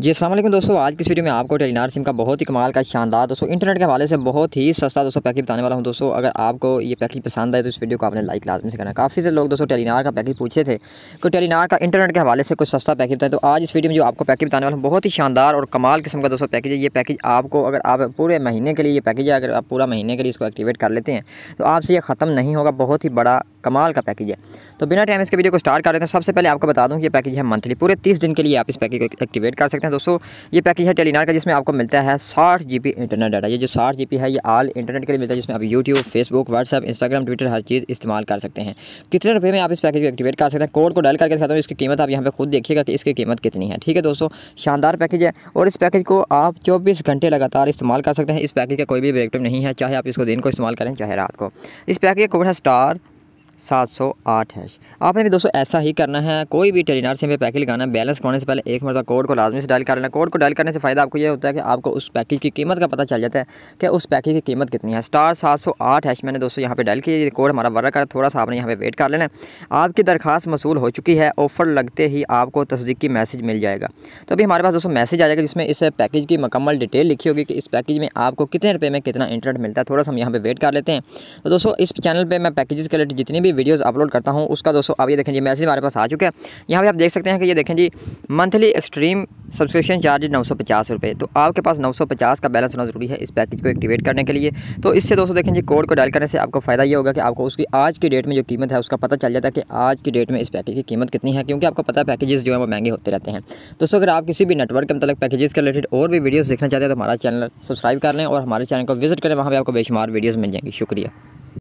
जी असल दोस्तों आज की वीडियो में आपको टेलीनार सिम का बहुत ही कमाल का शानदार दोस्तों इंटरनेट के हवाले से बहुत ही सस्ता दोस्तों पैकेज बताने वाला हूं दोस्तों अगर आपको ये पैकेज पसंद आए तो इस वीडियो को आपने लाइक लाजमी से करना काफ़ी से लोग दोस्तों टेलीनार का पैकेज पूछे थे कि तो टेलीनार का इंटरनेट के हवाले से कुछ सस्ता पैकेज बताए तो आज इस वीडियो में जो आपको पैकेज बताने वाला हूँ बहुत ही शानदार और कमाल किस्म का दोस्तों पैकेज है ये पैकेज आपको अगर आप पूरे महीने के लिए ये पैकेज है अगर आप पूरा महीने के लिए इसको एक्टिवेट कर लेते हैं तो आपसे ये ख़त्म नहीं होगा बहुत ही बड़ा कमाल का पैकेज है तो बिना टाइम इसके वीडियो को स्टार्ट कर देते हैं तो सबसे पहले आपको बता दूँ कि पैकेज है मंथली पूरे तीस दिन के लिए आप इस पैकेज को एक्टिवेट कर सकते हैं सकते हैं दोस्तों ये पैकेज है टेलीनार का जिसमें आपको मिलता है साठ जी इंटरनेट डाटा ये जो साठ जी है ये आल इंटरनेट के लिए मिलता है जिसमें आप YouTube Facebook WhatsApp Instagram Twitter हर चीज़ इस्तेमाल कर सकते हैं कितने रुपये में आप इस पैकेज को एक्टिवेट कर सकते हैं कोड को डायल करके दिखाता हूँ इसकी कीमत आप यहाँ पर खुद देखिएगा कि इसकी कीमत कितनी है ठीक है दोस्तों शानदार पैकेज है और इस पैकेज को आप चौबीस घंटे लगातार इस्तेमाल कर सकते हैं इस पैकेज का कोई भी ब्रेकअप नहीं है चाहे आप इसको दिन को इस्तेमाल करें चाहे रात को इस पैकेज का कोड है स्टार सात सौ आठ हैश आपने भी दोस्तों ऐसा ही करना है कोई भी टेलीनार सिम पे पैकेज लगाना है बैलेंस खोने से पहले एक मरतबा कोड को लाजमी से डायल कर लेना कोड को डायल करने से फ़ायदा आपको ये होता है कि आपको उस पैकेज की कीमत का पता चल जाता है कि उस पैकेज की कीमत कितनी है स्टार सात सौ आठ हैश मैंने दोस्तों यहाँ पर डायल किया कोड हमारा वर्क कर थोड़ा सा आपने यहाँ पर वेट कर लेना आपकी दरखास्त मसूल हो चुकी है ऑफ़र लगते ही आपको तस्दीकी मैसेज मिल जाएगा तो अभी हमारे पास दोस्तों मैसेज आ जाएगा जिसमें इस पैकेज की मकम्मल डिटेल लिखी होगी कि इस पैकेज में आपको कितने रुपये में कितना इंटरनेट मिलता है थोड़ा सा हम यहाँ पर वेट कर लेते हैं तो दोस्तों इस चैनल पर मैं पैकेज के रिलेटेड जितनी भी वीडियोस अपलोड करता हूँ उसका दोस्तों आप ये देखें जी मैसेज हमारे पास आ चुका है यहाँ पे आप देख सकते हैं कि ये देखें जी मंथली एक्सट्रीम सब्सक्रिप्शन चार्ज नौ सौ पचास रुपये तो आपके पास नौ सौ पचास का बैलेंस होना ज़रूरी है इस पैकेज को एक्टिवेट करने के लिए तो इससे दोस्तों देखें जी कोड को डायल करने से आपको फ़ायदा ये होगा कि आपको उसकी आज की डेट में जो कीमत है उसका पता चल जाता है कि आज की डेट में इस पैकेज की कीमत कितनी है क्योंकि आपको पता है पैकेजेस जो है वो महंगे होते रहते हैं दोस्तों अगर आप किसी भी नेटवर्क के मतलब पैकेजेस के रिलेटेड और भी वीडियोस देखना चाहते हैं तो हमारा चैनल सब्सक्राइब कर लें और हमारे चैनल को विजिट करें वहाँ पर आपको बेशुमार वीडियोज़ मिल जाएंगी शुक्रिया